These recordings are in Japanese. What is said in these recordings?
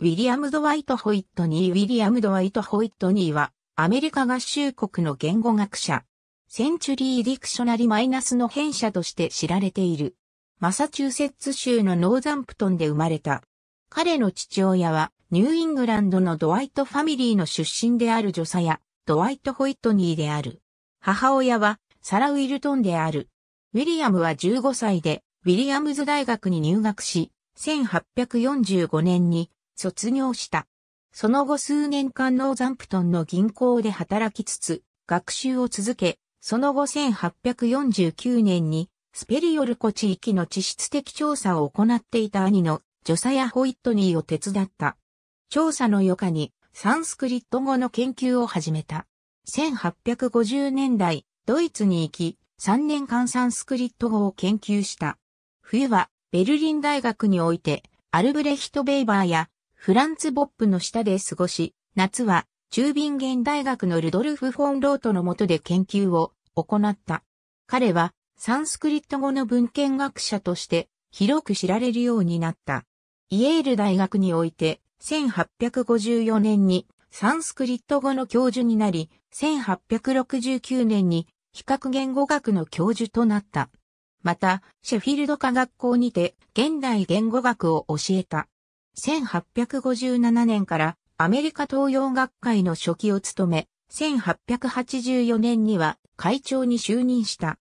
ウィリアム・ドワイト・ホイットニー・ウィリアム・ドワイト・ホイットニーは、アメリカ合衆国の言語学者、センチュリー・ディクショナリ・マイナスの編者として知られている。マサチューセッツ州のノーザンプトンで生まれた。彼の父親は、ニューイングランドのドワイトファミリーの出身である女性や、ドワイト・ホイットニーである。母親は、サラ・ウィルトンである。ウィリアムは15歳で、ウィリアムズ大学に入学し、1845年に卒業した。その後数年間ノーザンプトンの銀行で働きつつ、学習を続け、その後1849年に、スペリオルコ地域の地質的調査を行っていた兄のジョサヤ・ホイットニーを手伝った。調査の余暇にサンスクリット語の研究を始めた。1850年代、ドイツに行き、3年間サンスクリット語を研究した。冬は、ベルリン大学において、アルブレヒト・ベイバーやフランツ・ボップの下で過ごし、夏は中便。元大学のルドルフ・フォン・ロートの下で研究を行った。彼はサンスクリット語の文献学者として広く知られるようになった。イエール大学において1854年にサンスクリット語の教授になり、1869年に比較言語学の教授となった。また、シェフィルド科学校にて現代言語学を教えた。1857年からアメリカ東洋学会の初期を務め、1884年には会長に就任した。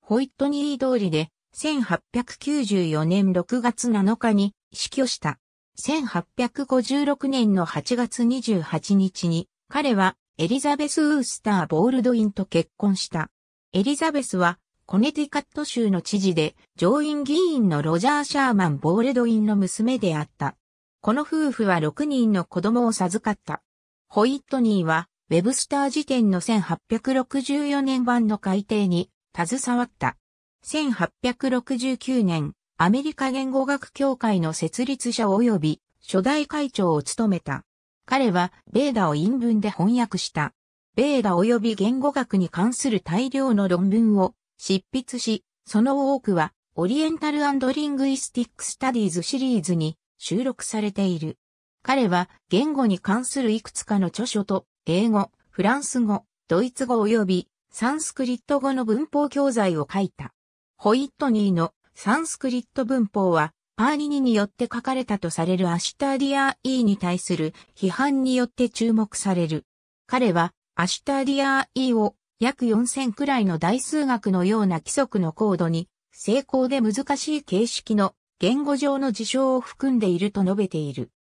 ホイットニー通りで1894年6月7日に死去した。1856年の8月28日に彼はエリザベス・ウースター・ボールドインと結婚した。エリザベスはコネティカット州の知事で上院議員のロジャー・シャーマン・ボールドインの娘であった。この夫婦は6人の子供を授かった。ホイットニーは、ウェブスター辞典の1864年版の改訂に携わった。1869年、アメリカ言語学協会の設立者及び初代会長を務めた。彼は、ベーダを陰文で翻訳した。ベーダ及び言語学に関する大量の論文を執筆し、その多くは、オリエンタルリングイスティック・スタディーズシリーズに収録されている。彼は言語に関するいくつかの著書と、英語、フランス語、ドイツ語及びサンスクリット語の文法教材を書いた。ホイットニーのサンスクリット文法は、パーニニによって書かれたとされるアシターディアー E に対する批判によって注目される。彼はアシターディアー E を約4000くらいの大数学のような規則のコードに、成功で難しい形式の言語上の事象を含んでいると述べている。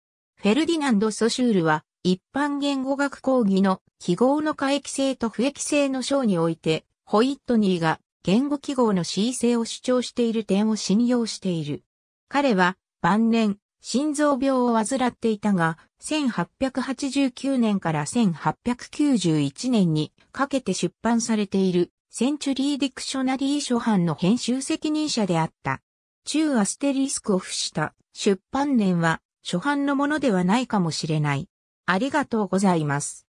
フェルディナンド・ソシュールは、一般言語学講義の記号の可液性と不液性の章において、ホイットニーが言語記号の恣意性を主張している点を信用している。彼は晩年、心臓病を患っていたが、1889年から1891年にかけて出版されているセンチュリー・ディクショナリー初版の編集責任者であった。中アステリスクを付した出版年は初版のものではないかもしれない。ありがとうございます。